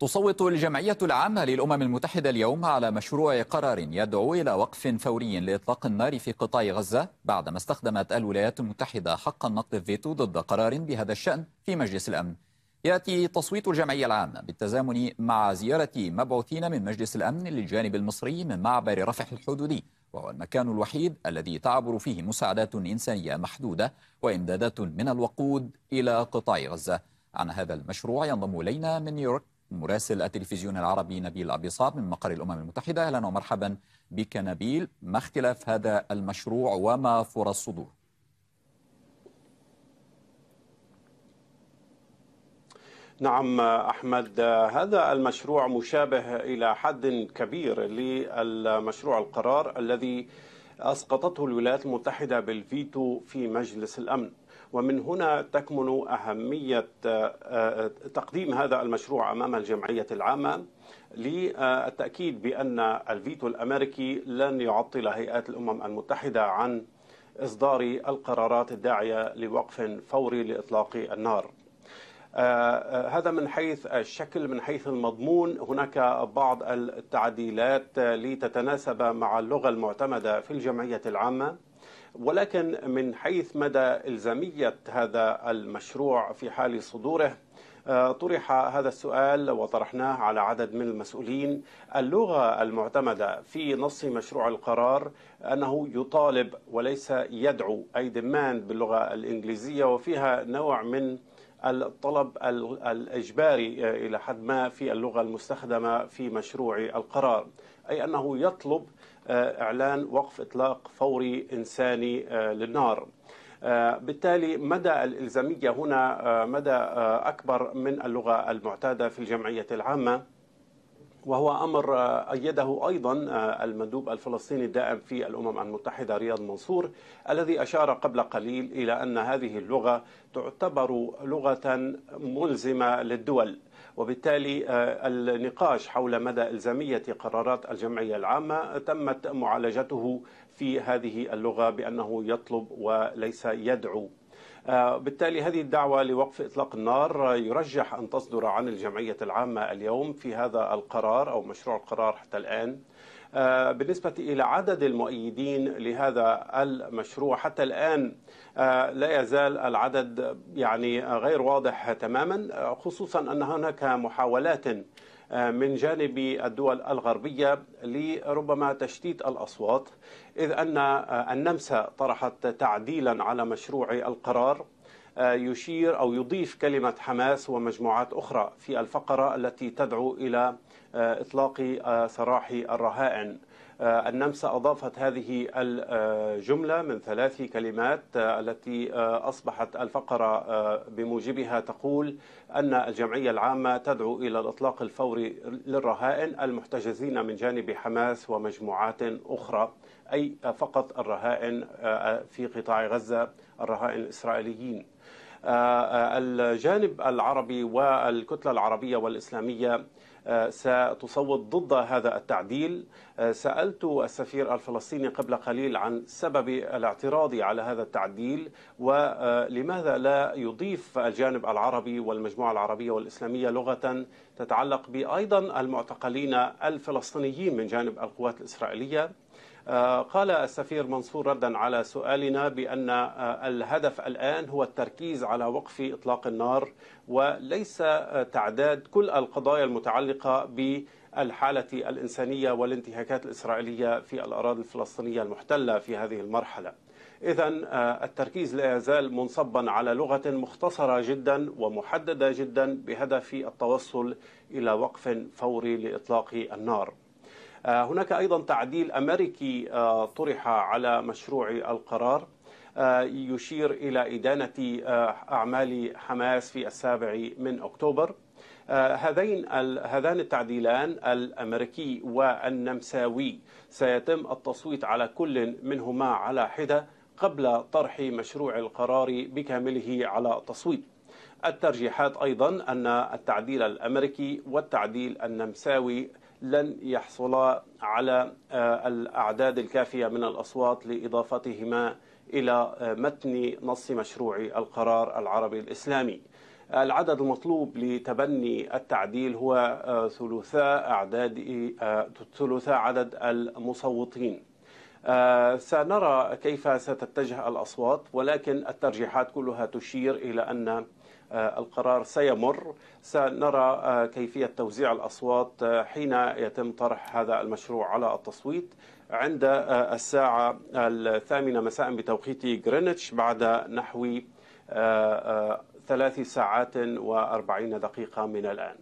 تصوت الجمعية العامة للأمم المتحدة اليوم على مشروع قرار يدعو إلى وقف فوري لإطلاق النار في قطاع غزة بعدما استخدمت الولايات المتحدة حق النقد الفيتو ضد قرار بهذا الشأن في مجلس الأمن. يأتي تصويت الجمعية العامة بالتزامن مع زيارة مبعوثين من مجلس الأمن للجانب المصري من معبر رفح الحدودي وهو المكان الوحيد الذي تعبر فيه مساعدات إنسانية محدودة وإمدادات من الوقود إلى قطاع غزة. عن هذا المشروع ينضم إلينا من نيويورك مراسل التلفزيون العربي نبيل أبي من مقر الأمم المتحدة أهلا ومرحبا بك نبيل ما اختلاف هذا المشروع وما فرص صدوره نعم احمد هذا المشروع مشابه الى حد كبير لمشروع القرار الذي اسقطته الولايات المتحده بالفيتو في مجلس الامن ومن هنا تكمن أهمية آه، آه، تقديم هذا المشروع أمام الجمعية العامة للتأكيد بأن الفيتو الأمريكي لن يعطل هيئات الأمم المتحدة عن إصدار القرارات الداعية لوقف فوري لإطلاق النار آه، هذا من حيث الشكل من حيث المضمون هناك بعض التعديلات لتتناسب مع اللغة المعتمدة في الجمعية العامة ولكن من حيث مدى إلزامية هذا المشروع في حال صدوره آه، طرح هذا السؤال وطرحناه على عدد من المسؤولين اللغة المعتمدة في نص مشروع القرار أنه يطالب وليس يدعو أي دمان باللغة الإنجليزية وفيها نوع من الطلب الإجباري إلى حد ما في اللغة المستخدمة في مشروع القرار أي أنه يطلب آه، إعلان وقف إطلاق فوري إنساني آه، للنار آه، بالتالي مدى الإلزامية هنا مدى أكبر من اللغة المعتادة في الجمعية العامة وهو أمر آه، أيده أيضا آه، المندوب الفلسطيني الدائم في الأمم المتحدة رياض منصور الذي أشار قبل قليل إلى أن هذه اللغة تعتبر لغة ملزمة للدول وبالتالي آه، النقاش حول مدى إلزامية قرارات الجمعية العامة تمت معالجته في هذه اللغة بأنه يطلب وليس يدعو آه، بالتالي هذه الدعوة لوقف إطلاق النار يرجح أن تصدر عن الجمعية العامة اليوم في هذا القرار أو مشروع القرار حتى الآن آه، بالنسبة إلى عدد المؤيدين لهذا المشروع حتى الآن آه، لا يزال العدد يعني غير واضح تماما خصوصا أن هناك محاولات آه، من جانب الدول الغربية لربما تشتيت الأصوات إذ أن آه، النمسا طرحت تعديلا على مشروع القرار آه، يشير أو يضيف كلمة حماس ومجموعات أخرى في الفقرة التي تدعو إلى إطلاق سراح الرهائن آه، النمسا اضافت هذه الجمله من ثلاث كلمات آه، التي آه، اصبحت الفقره بموجبها تقول ان الجمعيه العامه تدعو الى الاطلاق الفوري للرهائن المحتجزين من جانب حماس ومجموعات اخرى اي فقط الرهائن في قطاع غزه الرهائن الاسرائيليين الجانب العربي والكتلة العربية والإسلامية ستصوت ضد هذا التعديل آه، سألت السفير الفلسطيني قبل قليل عن سبب الاعتراض على هذا التعديل ولماذا آه، لا يضيف الجانب العربي والمجموعة العربية والإسلامية لغة تتعلق بأيضا المعتقلين الفلسطينيين من جانب القوات الإسرائيلية آه، قال السفير منصور ردا على سؤالنا بأن آه، الهدف الآن هو التركيز على وقف إطلاق النار وليس آه، تعداد كل القضايا المتعلقة ب الحالة الإنسانية والانتهاكات الإسرائيلية في الأراضي الفلسطينية المحتلة في هذه المرحلة إذا التركيز لا يزال منصبا على لغة مختصرة جدا ومحددة جدا بهدف التوصل إلى وقف فوري لإطلاق النار آه، هناك أيضا تعديل أمريكي آه، طرح على مشروع القرار آه، يشير إلى إدانة أعمال حماس في السابع من أكتوبر هذين هذان التعديلان الامريكي والنمساوي سيتم التصويت على كل منهما على حده قبل طرح مشروع القرار بكامله على التصويت. الترجيحات ايضا ان التعديل الامريكي والتعديل النمساوي لن يحصلا على آه، الأعداد الكافية من الأصوات لإضافتهما إلى آه، متن نص مشروع القرار العربي الإسلامي العدد المطلوب لتبني التعديل هو آه، ثلثاء أعداد ثلثاء عدد المصوتين سنرى كيف ستتجه الأصوات ولكن الترجيحات كلها تشير إلى أن آه، القرار سيمر سنرى آه، كيفية توزيع الأصوات آه، حين يتم طرح هذا المشروع على التصويت عند الساعة الثامنة مساء بتوقيت غرينتش بعد نحو ثلاث ساعات وأربعين دقيقة من الآن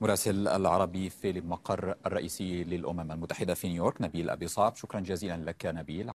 مراسل العربي في المقر الرئيسي للأمم المتحدة في نيويورك نبيل أبي صعب شكرا جزيلا لك نبيل